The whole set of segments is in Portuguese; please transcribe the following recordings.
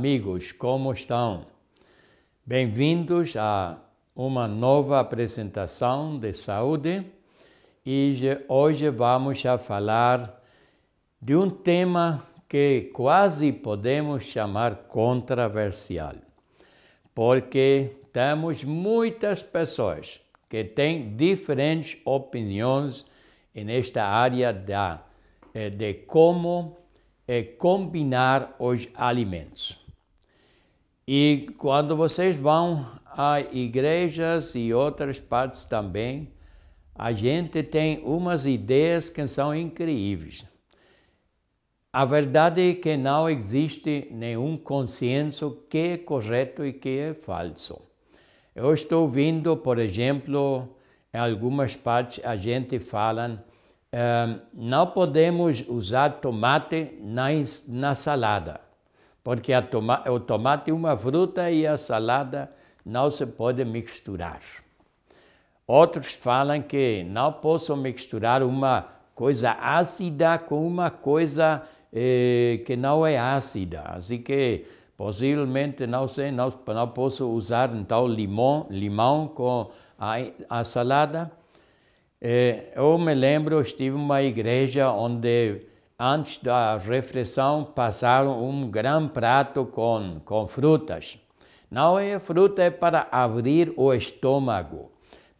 amigos, como estão? Bem-vindos a uma nova apresentação de saúde e hoje vamos a falar de um tema que quase podemos chamar controversial, porque temos muitas pessoas que têm diferentes opiniões nesta área da, eh, de como eh, combinar os alimentos. E quando vocês vão a igrejas e outras partes também, a gente tem umas ideias que são incríveis. A verdade é que não existe nenhum consenso que é correto e que é falso. Eu estou vendo, por exemplo, em algumas partes a gente fala um, eh, não podemos usar tomate na, na salada porque toma, o tomate é uma fruta e a salada não se pode misturar. Outros falam que não posso misturar uma coisa ácida com uma coisa eh, que não é ácida. Assim que possivelmente, não sei, não, não posso usar então limão, limão com a, a salada. Eh, eu me lembro, estive em uma igreja onde Antes da refeição, passaram um grande prato com, com frutas. Não é fruta é para abrir o estômago,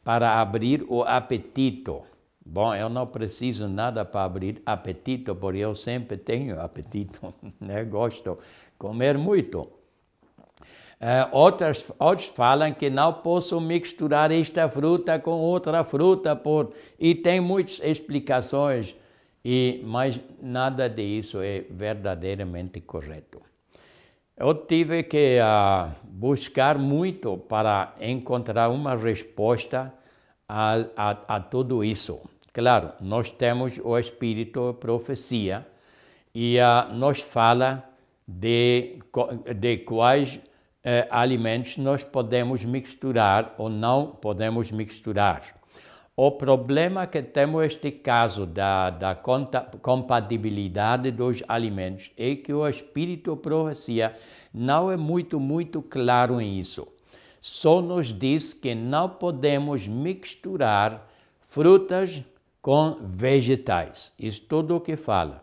para abrir o apetito. Bom, eu não preciso nada para abrir apetito, porque eu sempre tenho apetito, né? gosto comer muito. Uh, outros falam que não posso misturar esta fruta com outra fruta, por, e tem muitas explicações e, mas nada disso é verdadeiramente correto. Eu tive que uh, buscar muito para encontrar uma resposta a, a, a tudo isso. Claro, nós temos o Espírito Profecia e uh, nos fala de, de quais eh, alimentos nós podemos misturar ou não podemos misturar. O problema que temos este caso da, da compatibilidade dos alimentos é que o espírito profecia não é muito, muito claro em isso. Só nos diz que não podemos misturar frutas com vegetais. Isso tudo o que fala.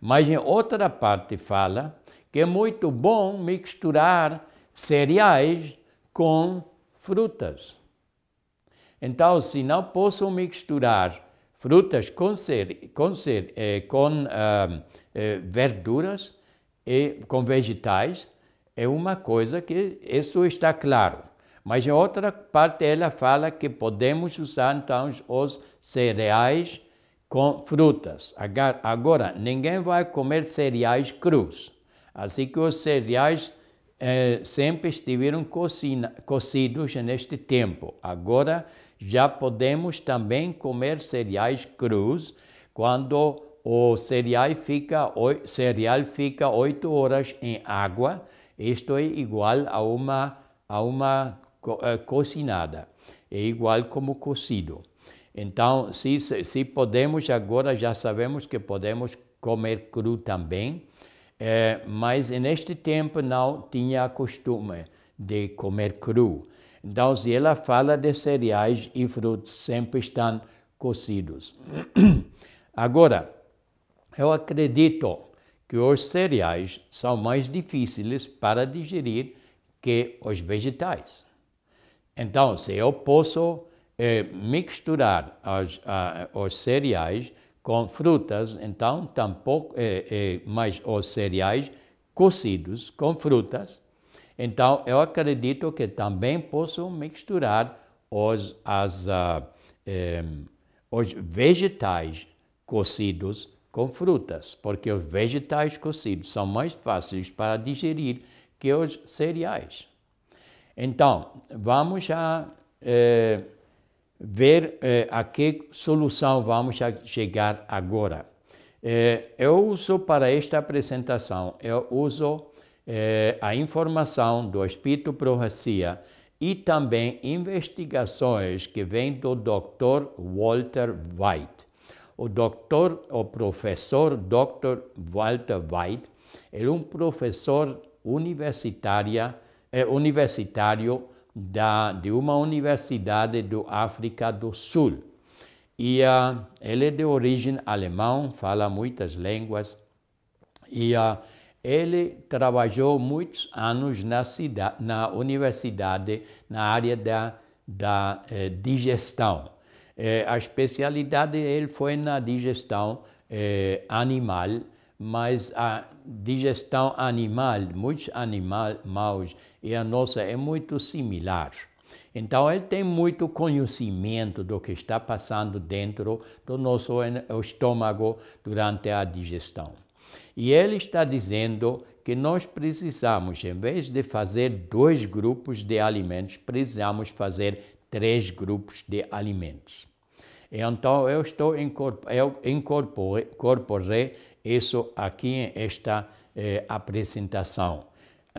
Mas em outra parte fala que é muito bom misturar cereais com frutas. Então, se não posso misturar frutas com, ser, com, ser, eh, com ah, eh, verduras e com vegetais, é uma coisa que isso está claro. Mas a outra parte ela fala que podemos usar então os cereais com frutas. Agora, ninguém vai comer cereais crus. Assim que os cereais eh, sempre estiveram cozina, cozidos neste tempo. Agora, já podemos também comer cereais crus quando o cereal fica, o cereal fica 8 horas em água, isto é igual a uma, a uma co eh, cocinada, é igual como cozido. Então, se, se podemos, agora já sabemos que podemos comer cru também, é, mas neste tempo não tinha costume de comer cru. Então, se ela fala de cereais e frutos, sempre estão cozidos. Agora, eu acredito que os cereais são mais difíceis para digerir que os vegetais. Então, se eu posso eh, misturar as, a, os cereais com frutas, então tampouco, eh, eh mas os cereais cozidos com frutas, então, eu acredito que também possam misturar os, as, ah, eh, os vegetais cozidos com frutas, porque os vegetais cozidos são mais fáceis para digerir que os cereais. Então, vamos já eh, ver eh, a que solução vamos chegar agora. eu uso para esta apresentação, eu uso eh, a informação do Espírito Profecia e também investigações que vêm do Dr. Walter White. O doutor, o professor Dr. Walter White, é um professor universitária, eh, universitário da, de uma universidade do África do Sul. E uh, ele é de origem alemã, fala muitas línguas. E uh, ele trabalhou muitos anos na, cidade, na universidade, na área da, da eh, digestão. Eh, a especialidade dele foi na digestão eh, animal, mas a digestão animal, muitos animais e a nossa é muito similar. Então, ele tem muito conhecimento do que está passando dentro do nosso estômago durante a digestão. E ele está dizendo que nós precisamos, em vez de fazer dois grupos de alimentos, precisamos fazer três grupos de alimentos. Então, eu estou eu incorporei isso aqui esta eh, apresentação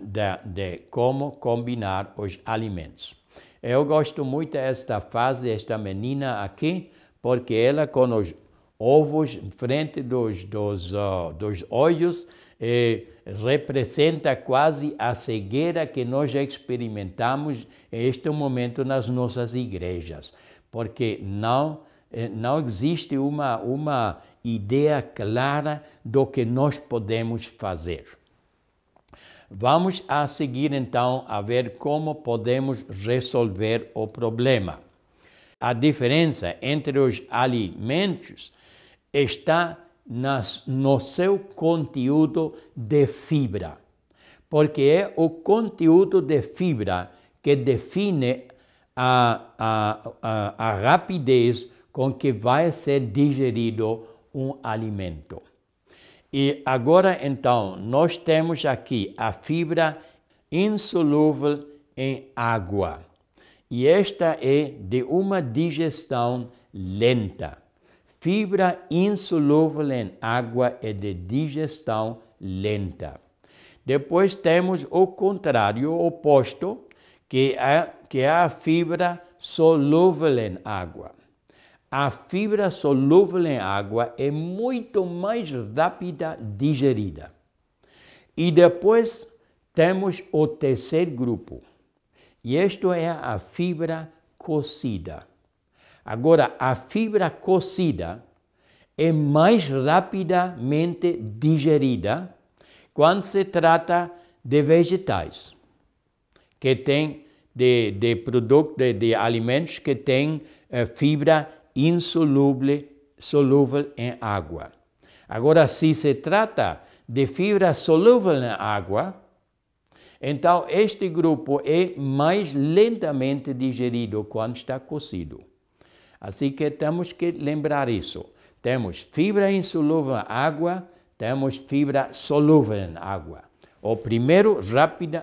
de, de como combinar os alimentos. Eu gosto muito desta fase, esta menina aqui, porque ela, quando ovos frente dos, dos, uh, dos olhos representa quase a cegueira que nós já experimentamos este momento nas nossas igrejas, porque não, eh, não existe uma, uma ideia clara do que nós podemos fazer. Vamos a seguir então a ver como podemos resolver o problema. A diferença entre os alimentos está nas, no seu conteúdo de fibra, porque é o conteúdo de fibra que define a, a, a, a rapidez com que vai ser digerido um alimento. E agora então, nós temos aqui a fibra insolúvel em água. E esta é de uma digestão lenta fibra insolúvel em água e de digestão lenta. Depois temos o contrário, o oposto, que é, que é a fibra solúvel em água. A fibra solúvel em água é muito mais rápida digerida. E depois temos o terceiro grupo, e isto é a fibra cozida Agora, a fibra cozida é mais rapidamente digerida quando se trata de vegetais, que tem de, de, de, de alimentos que têm eh, fibra insolúvel solúvel em água. Agora, se se trata de fibra solúvel na água, então este grupo é mais lentamente digerido quando está cozido. Assim que temos que lembrar isso. Temos fibra insolúvel em água, temos fibra solúvel em água. O primeiro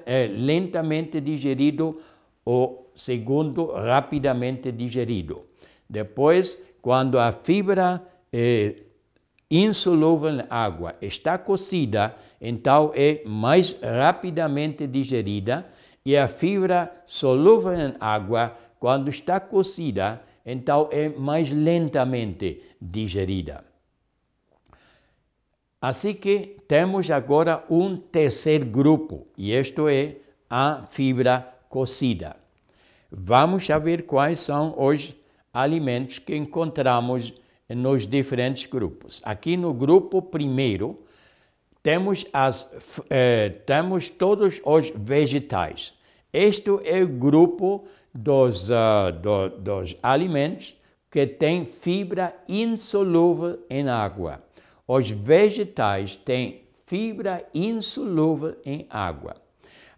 é, lentamente digerido, o segundo rapidamente digerido. Depois, quando a fibra é, insolúvel em água está cozida, então é mais rapidamente digerida, e a fibra solúvel em água, quando está cozida, então é mais lentamente digerida. Assim que temos agora um terceiro grupo, e isto é a fibra cozida. Vamos saber quais são os alimentos que encontramos nos diferentes grupos. Aqui no grupo primeiro, temos, as, eh, temos todos os vegetais. Este é o grupo dos, uh, do, dos alimentos que têm fibra insolúvel em água. Os vegetais têm fibra insolúvel em água.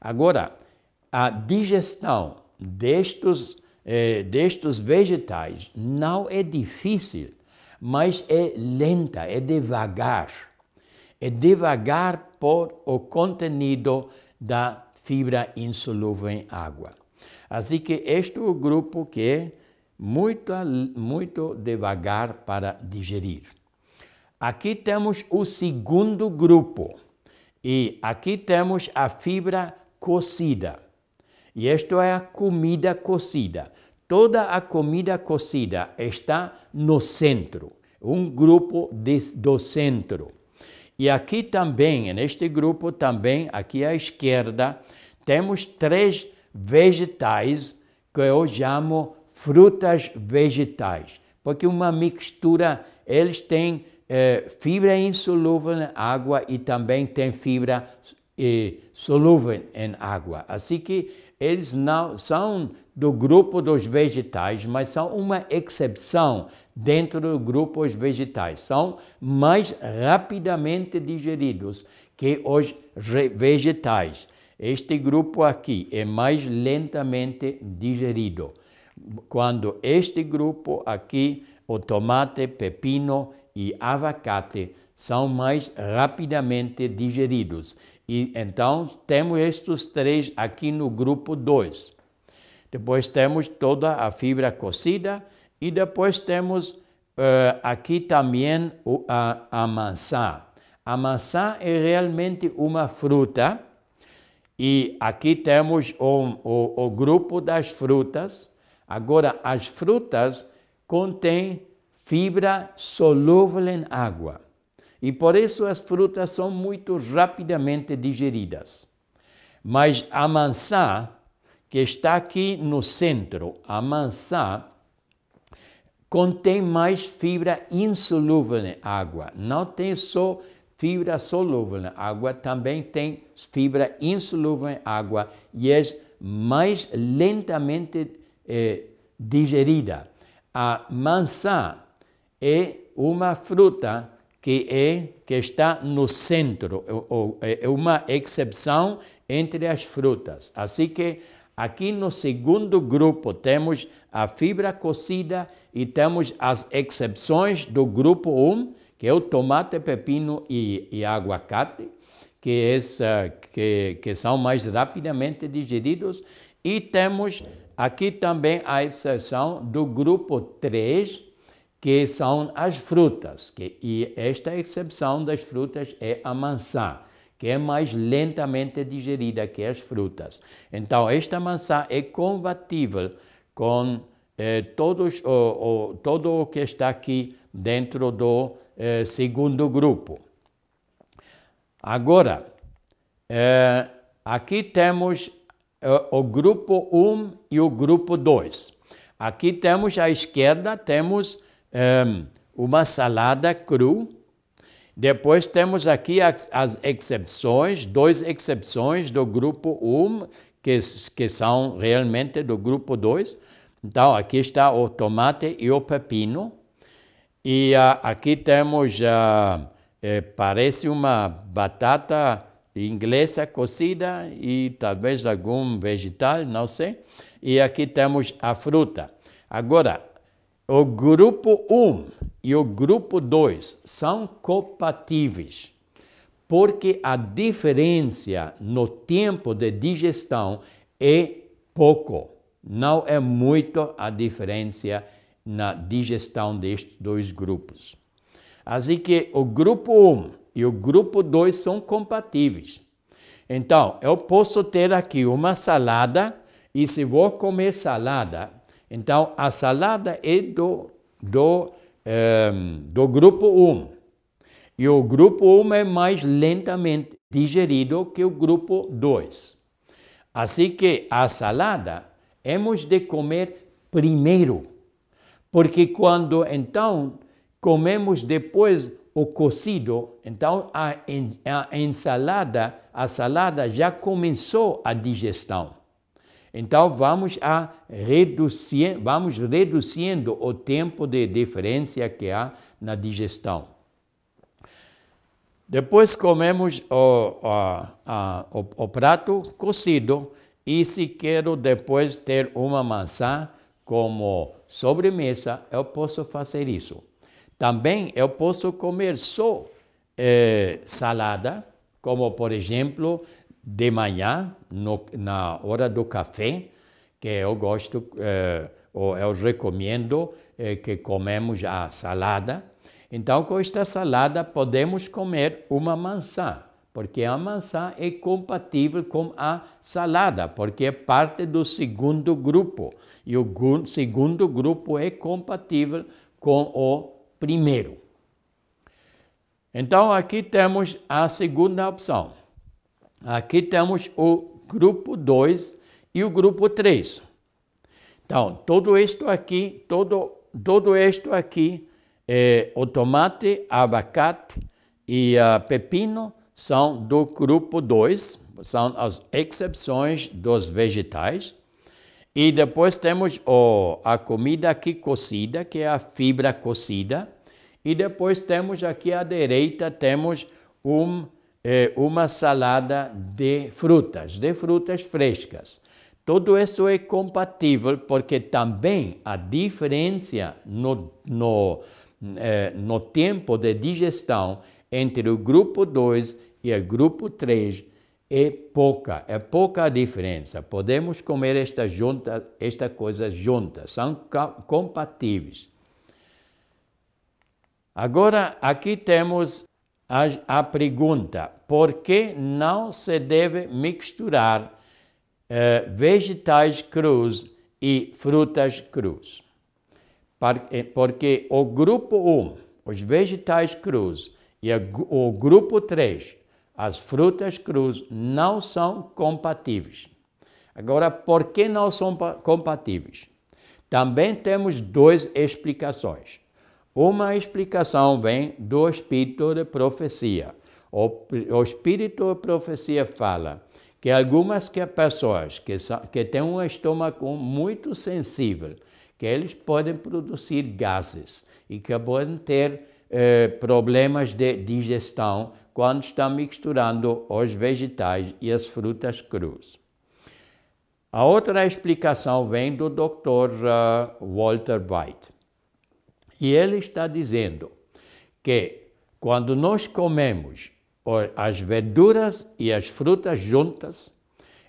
Agora, a digestão destes, eh, destes vegetais não é difícil, mas é lenta, é devagar. É devagar por o contenido da fibra insolúvel em água. Assim que este é o grupo que é muito, muito devagar para digerir. Aqui temos o segundo grupo e aqui temos a fibra cozida. E isto é a comida cozida. Toda a comida cozida está no centro, um grupo de, do centro. E aqui também, neste grupo também, aqui à esquerda, temos três vegetais, que eu chamo frutas vegetais, porque uma mistura, eles têm eh, fibra insolúvel em água e também tem fibra eh, solúvel em água. Assim que eles não são do grupo dos vegetais, mas são uma exceção dentro do grupo dos vegetais. São mais rapidamente digeridos que os vegetais. Este grupo aqui é mais lentamente digerido. Quando este grupo aqui, o tomate, pepino e abacate, são mais rapidamente digeridos. E então temos estes três aqui no grupo 2. Depois temos toda a fibra cozida e depois temos uh, aqui também a, a maçã. A maçã é realmente uma fruta e aqui temos o, o, o grupo das frutas. Agora, as frutas contêm fibra solúvel em água. E por isso as frutas são muito rapidamente digeridas. Mas a maçã, que está aqui no centro, a maçã contém mais fibra insolúvel em água. Não tem só fibra solúvel na água, também tem fibra insolúvel em água e é mais lentamente eh, digerida. A maçã é uma fruta que, é, que está no centro, é, é uma exceção entre as frutas. Assim que aqui no segundo grupo temos a fibra cozida e temos as exceções do grupo 1, que é o tomate, pepino e, e aguacate, que, essa, eh, que, que são mais rapidamente digeridos. E temos aqui também a exceção do grupo 3, que são as frutas. Que, e esta exceção das frutas é a maçã, que é mais lentamente digerida que as frutas. Então, esta maçã é compatível com eh, todos, o, o, todo o que está aqui dentro do eh, segundo grupo. Agora, eh, aqui temos eh, o grupo 1 um e o grupo 2. Aqui temos à esquerda, temos uma salada cru, depois temos aqui as, as, excepções, duas excepções do grupo 1, que, que são realmente do grupo 2. Então, aqui está o tomate e o pepino. E aqui temos, já é, parece uma batata inglesa cozida e talvez algum vegetal, não sei. E aqui temos a fruta. Agora, o grupo 1 e o grupo 2 são compatíveis, porque a diferença no tempo de digestão é pouco, não é muito a diferença na digestão destes dois grupos. Assim que o grupo 1 e o grupo 2 são compatíveis. Então, eu posso ter aqui uma salada e se vou comer salada, então a salada é do, do, um, ehm, do grupo 1. E o grupo 1 é mais lentamente digerido que o grupo 2. Assim que a salada, hemos de comer primeiro porque quando então comemos depois o cocido, então a, a ensalada, a salada já começou a digestão. Então vamos a reduzindo, vamos reduzindo o tempo de diferença que há na digestão. Depois comemos o, o, o, o prato cozido e se quero depois ter uma maçã como sobremesa, eu posso fazer isso. Também eu posso comer só eh, salada, como por exemplo, de manhã, no, na hora do café, que eu gosto, eh, ou eu recomendo eh, que comemos a salada. Então, com esta salada, podemos comer uma maçã, porque a maçã é compatível com a salada, porque é parte do segundo grupo e o segundo grupo é compatível com o primeiro. Então, aqui temos a segunda opção. Aqui temos o grupo 2 e o grupo 3. Então, tudo isto aqui, todo, todo isto aqui, é, o tomate, abacate e a pepino são do grupo 2, são as exceções dos vegetais. E depois temos oh, a comida aqui cocida, que é a fibra cocida. E depois temos aqui à direita, temos um, eh, uma salada de frutas, de frutas frescas. Tudo isso é compatível porque também a diferença no, no, eh, no tempo de digestão entre o grupo 2 e o grupo 3 é pouca, é pouca a diferença. Podemos comer esta, junta, esta coisa junta, são compatíveis. Agora, aqui temos a, a pergunta: por que não se deve misturar eh, vegetais crus e frutas crus? Eh, porque o grupo 1, os vegetais crus, e o grupo 3, as frutas crus não são compatíveis. Agora, por que não são compatíveis? Também temos duas explicações. Uma explicação vem do espírito de profecia. O, o espírito de profecia fala que algumas que pessoas que, que têm um estômago muito sensível, que eles podem produzir gases e que podem ter eh, problemas de digestão quando está misturando os vegetais e as frutas cruas. A outra explicação vem do Dr. Ah, Walter White. E ele está dizendo que quando nós comemos as verduras e as frutas juntas,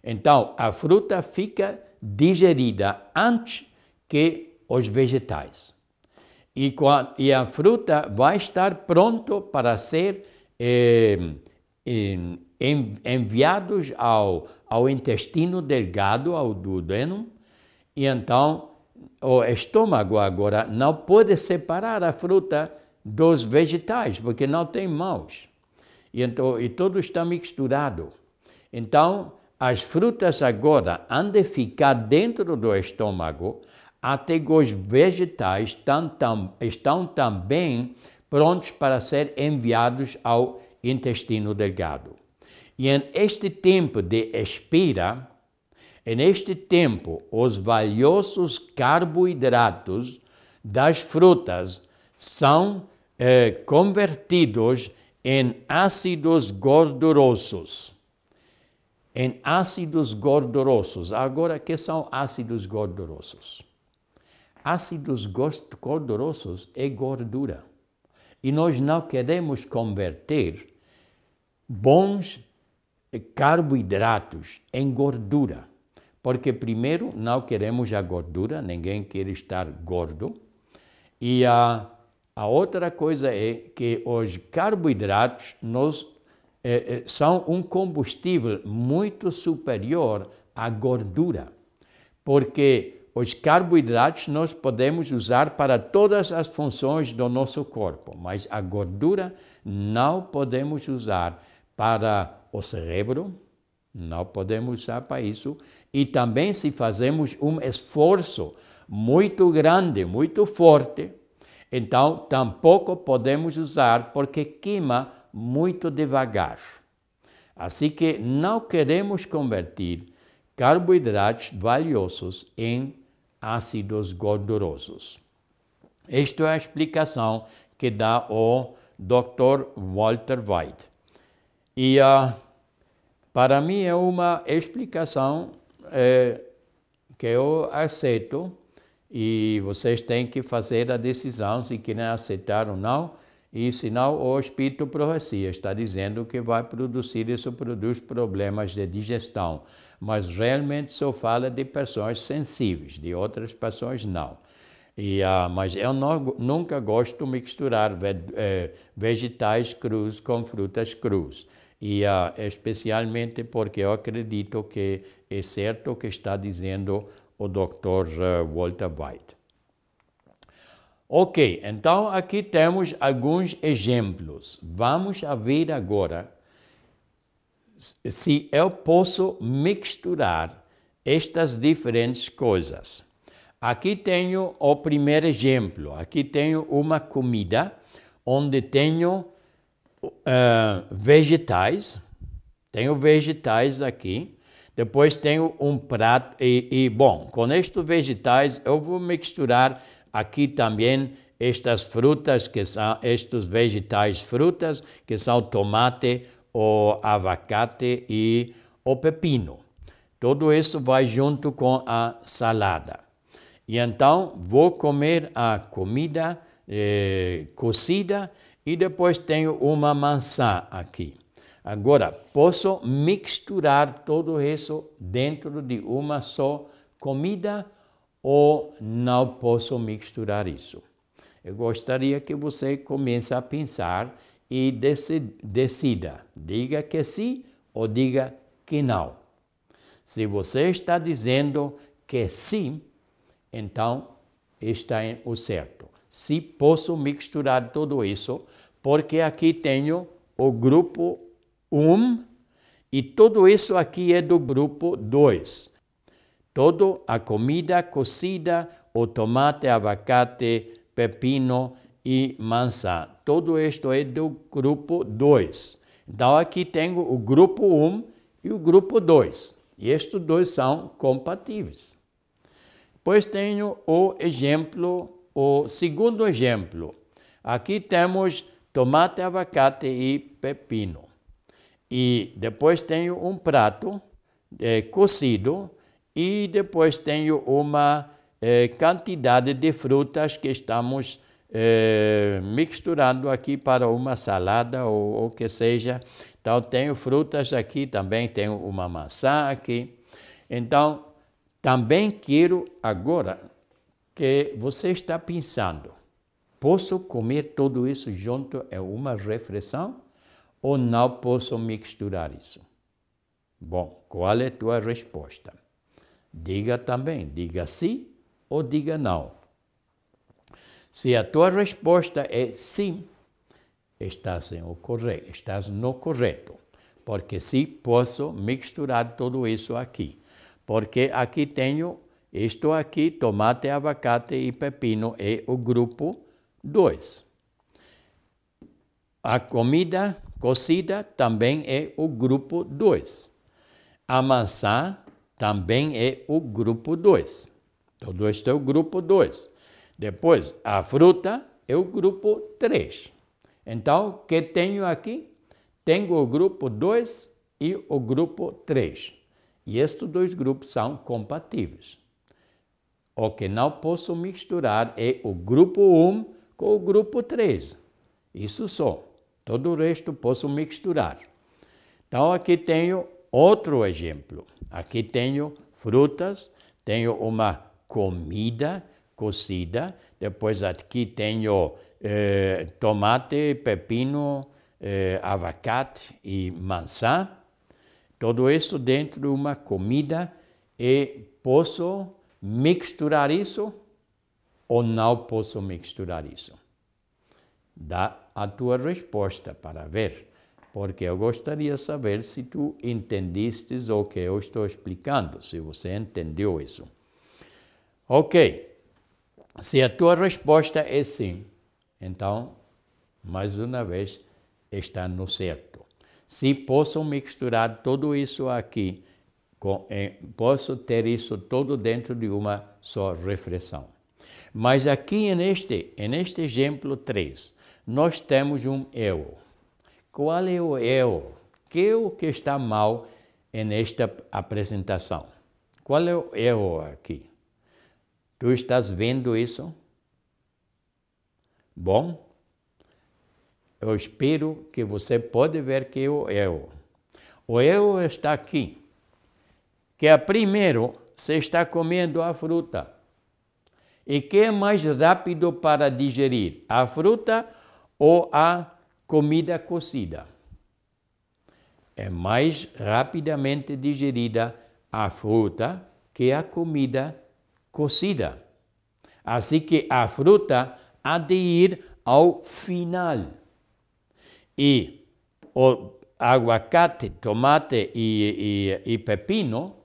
então a fruta fica digerida antes que os vegetais. E a fruta vai estar pronto para ser eh, enviados ao, ao intestino delgado, ao duodeno, e então o estômago agora não pode separar a fruta dos vegetais, porque não tem mãos. E, então, e tudo está misturado. Então, as frutas agora han de ficar dentro do estômago, até que os vegetais estão, estão também prontos para ser enviados ao intestino delgado. E em este tempo de espera, em este tempo, os valiosos carboidratos das frutas são eh, convertidos em ácidos gordurosos. Em ácidos gordurosos. Agora, o que são ácidos gordurosos? Ácidos gordurosos é gordura. E nós não queremos converter bons carboidratos em gordura, porque primeiro não queremos a gordura, ninguém quer estar gordo. E a, a outra coisa é que os carboidratos nos é, é, são um combustível muito superior à gordura, porque os carboidratos nós podemos usar para todas as funções do nosso corpo, mas a gordura não podemos usar para o cérebro, não podemos usar para isso. E também se fazemos um esforço muito grande, muito forte, então tampouco podemos usar porque queima muito devagar. Assim que não queremos convertir carboidratos valiosos em ácidos gordurosos. Esta é a explicação que dá o Dr. Walter White. E uh, para mim é uma explicação é, que eu aceito e vocês têm que fazer a decisão se querem aceitar ou não. E não o espírito profecia está dizendo que vai produzir, isso produz problemas de digestão mas realmente só fala de pessoas sensíveis, de outras pessoas não. E, ah, mas eu não, nunca gosto de misturar é, vegetais crus com frutas crus. E ah, especialmente porque eu acredito que é certo o que está dizendo o Dr. Eh, Walter White. Ok, então aqui temos alguns exemplos. Vamos ver agora se eu posso misturar estas diferentes coisas. Aqui tenho o primeiro exemplo. Aqui tenho uma comida onde tenho uh, vegetais. Tenho vegetais aqui. Depois tenho um prato e, e, bom, com estes vegetais eu vou misturar aqui também estas frutas que são estes vegetais frutas que são tomate, o abacate e o pepino. Tudo isso vai junto com a salada. E então vou comer a comida eh, cozida e depois tenho uma maçã aqui. Agora, posso misturar tudo isso dentro de uma só comida ou não posso misturar isso? Eu gostaria que você comece a pensar e decida. Diga que sim ou diga que não. Se você está dizendo que sim, então está o certo. Se posso misturar tudo isso, porque aqui tenho o grupo 1 e tudo isso aqui é do grupo 2. Toda a comida cozida, o tomate, abacate, pepino e maçã Todo isto é do grupo 2. Então aqui tenho o grupo 1 um e o grupo 2. E estes dois são compatíveis. depois tenho o exemplo, o segundo exemplo. Aqui temos tomate, abacate e pepino. E depois tenho um prato é, cozido e depois tenho uma é, quantidade de frutas que estamos é, misturado aqui para uma salada ou o que seja. Então, tenho frutas aqui, também tenho uma maçã aqui. Então, também quero agora que você está pensando, posso comer tudo isso junto em é uma refeição ou não posso misturar isso? Bom, qual é a tua resposta? Diga também, diga sim ou diga não. Se a tua resposta é sim, estás, em estás no correto, porque sim, posso misturar tudo isso aqui, porque aqui tenho isto aqui, tomate, abacate e pepino, é o grupo 2. A comida cozida também é o grupo 2. A maçã também é o grupo 2. Todo este é o grupo 2. Depois, a fruta é o grupo 3. Então, o que tenho aqui? Tenho o grupo 2 e o grupo 3. E estes dois grupos são compatíveis. O que não posso misturar é o grupo 1 com o grupo 3. Isso só. Todo o resto posso misturar. Então, aqui tenho outro exemplo. Aqui tenho frutas, tenho uma comida cozida. Depois aqui tenho eh, tomate, pepino, eh, abacate e maçã. Tudo isso dentro de uma comida e posso misturar isso ou não posso misturar isso? Dá a tua resposta para ver, porque eu gostaria de saber se tu entendiste o que eu estou explicando, se você entendeu isso. Ok. Se a tua resposta é sim, então, mais uma vez, está no certo. Se posso misturar tudo isso aqui, com, eh, posso ter isso todo dentro de uma só reflexão. Mas aqui neste, neste exemplo 3, nós temos um eu. Qual é o eu? Que é o que está mal nesta apresentação? Qual é o eu aqui? Tu estás vendo isso? Bom, eu espero que você pode ver que o eu, o eu está aqui, que é primeiro você está comendo a fruta. E que é mais rápido para digerir, a fruta ou a comida cozida? É mais rapidamente digerida a fruta que a comida cocida cocida, Assim que a fruta há de ir ao final. E o aguacate, tomate e, e, e pepino,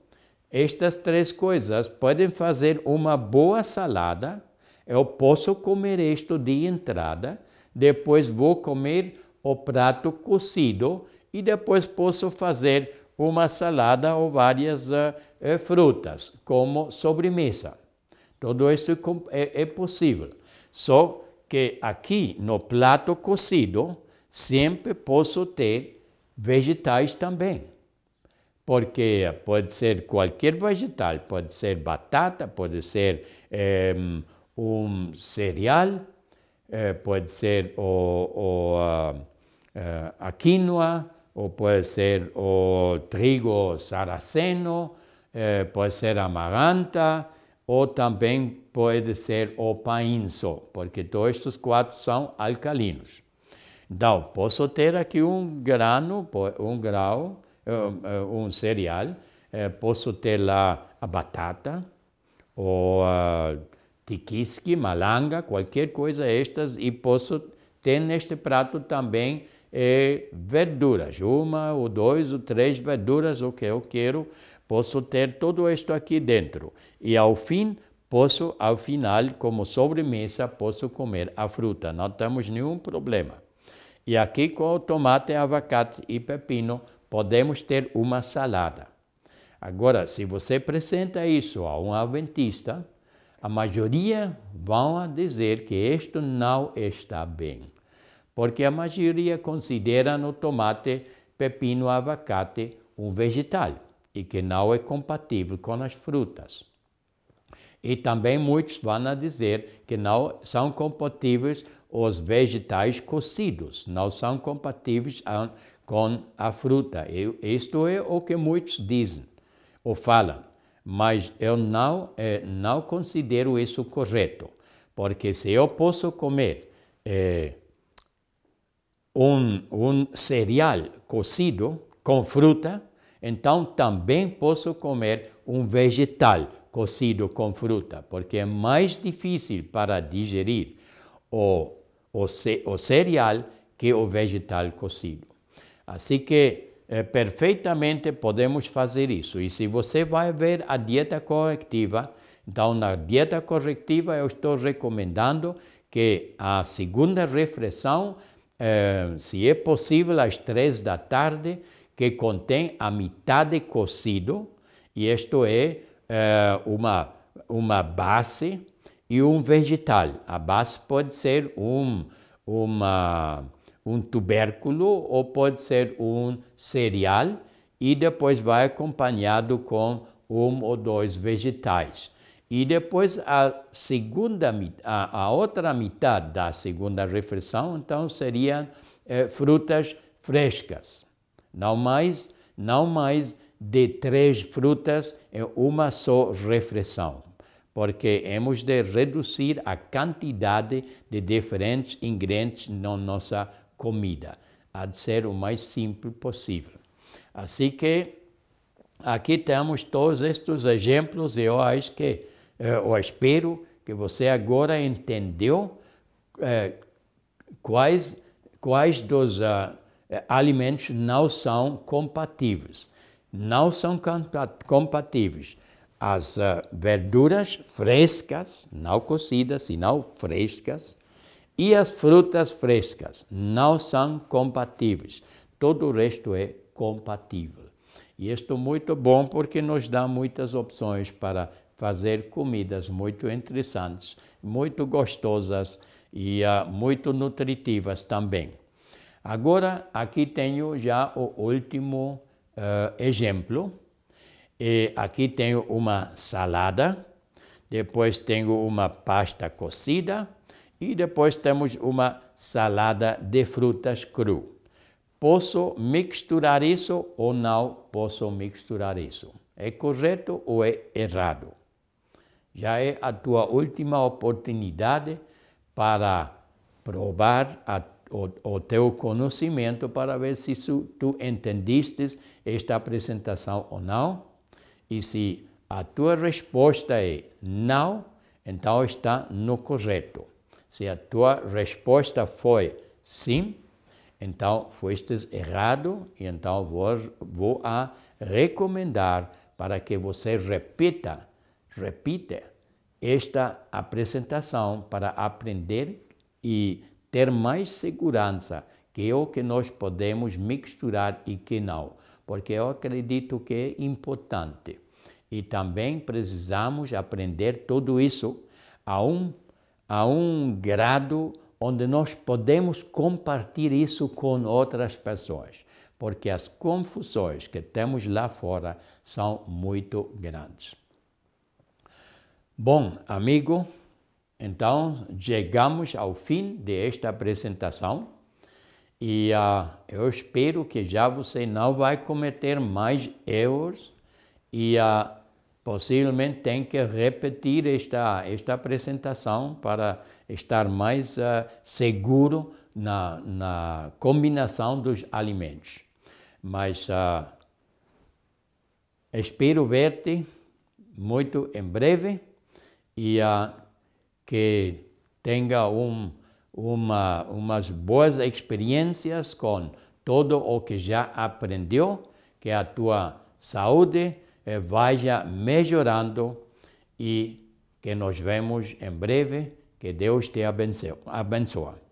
estas três coisas podem fazer uma boa salada. Eu posso comer isto de entrada, depois vou comer o prato cozido e depois posso fazer uma salada ou várias uh, eh, eh, frutas como sobremesa. Tudo isso é, é possível. Só que aqui no prato cozido sempre posso ter vegetais também. Porque pode ser qualquer vegetal, pode ser batata, pode ser é, um cereal, é, pode ser o, o a, eh, a quinoa, ou pode ser o trigo saraceno, é, pode ser amaranta, ou também pode ser o painzo, porque dois dos quatro são alcalinos. Então, posso ter aqui um grano, um grau, eh, um, cereal, eh, posso ter lá a batata, ou a tiquisque, malanga, qualquer coisa estas, e posso ter neste prato também eh, verduras, uma ou dois ou três verduras, o que eu quero, posso ter tudo isto aqui dentro. E ao fim, posso, ao final, como sobremesa, posso comer a fruta. Não temos nenhum problema. E aqui com o tomate, abacate e pepino, podemos ter uma salada. Agora, se você apresenta isso a um adventista, a maioria vão dizer que isto não está bem, porque a maioria considera o tomate, pepino, abacate um vegetal e que não é compatível com as frutas. E também muitos vão dizer que não são compatíveis os vegetais cozidos, não são compatíveis com a fruta. isto é o que muitos dizem ou falam, mas eu não, eh, não considero isso correto, porque se eu posso comer eh, um, um cereal cozido com fruta, então também posso comer um vegetal cozido com fruta, porque é mais difícil para digerir o, o, o cereal que o vegetal cozido. Assim que é, perfeitamente podemos fazer isso. E se você vai ver a dieta corretiva, então na dieta corretiva eu estou recomendando que a segunda refeição, eh, se é possível, às três da tarde, que contém a metade cocido, e isto é, eh, uma, uma base e um vegetal. A base pode ser um, uma, um tubérculo ou pode ser um cereal e depois vai acompanhado com um ou dois vegetais. E depois a segunda a, a outra metade da segunda refeição, então seriam eh, frutas frescas. Não mais, não mais de três frutas em é uma só refeição, porque hemos de reduzir a quantidade de diferentes ingredientes na nossa comida, a ser o mais simples possível. Assim que aqui temos todos estes exemplos e eu acho que, eh, eu espero que você agora entendeu eh, quais, quais dos uh, é, alimentos não são compatíveis. Não são compatíveis. As uh, verduras frescas, não cocidas, senão frescas, e as frutas frescas não são compatíveis. Todo o resto é compatível. E isto é muito bom porque nos dá muitas opções para fazer comidas muito interessantes, muito gostosas e uh, muito nutritivas também. Agora, aqui tenho já o último uh, exemplo. E aqui tenho uma salada, depois tenho uma pasta cocida e depois temos uma salada de frutas cru. Posso misturar isso ou não posso misturar isso? É correto ou é errado? Já é a tua última oportunidade para provar a o, o, teu conhecimento para ver se su, tu entendiste esta apresentação ou não. E se a tua resposta é não, então está no correto. Se a tua resposta foi sim, então foste errado e então vou, vou a recomendar para que você repita, repita esta apresentação para aprender e ter mais segurança que o que nós podemos misturar e que não, porque eu acredito que é importante. E também precisamos aprender tudo isso a um, a um grado onde nós podemos compartilhar isso com outras pessoas, porque as confusões que temos lá fora são muito grandes. Bom, amigo, então, chegamos ao fim desta apresentação e uh, eu espero que já você não vai cometer mais erros e uh, possivelmente tem que repetir esta, esta apresentação para estar mais uh, seguro na, na combinação dos alimentos. Mas uh, espero ver-te muito em breve e uh, que tenha um, uma, umas boas experiências com tudo o que já aprendeu, que a tua saúde eh, vá melhorando e que nos vemos em breve. Que Deus te abençoe. abençoe.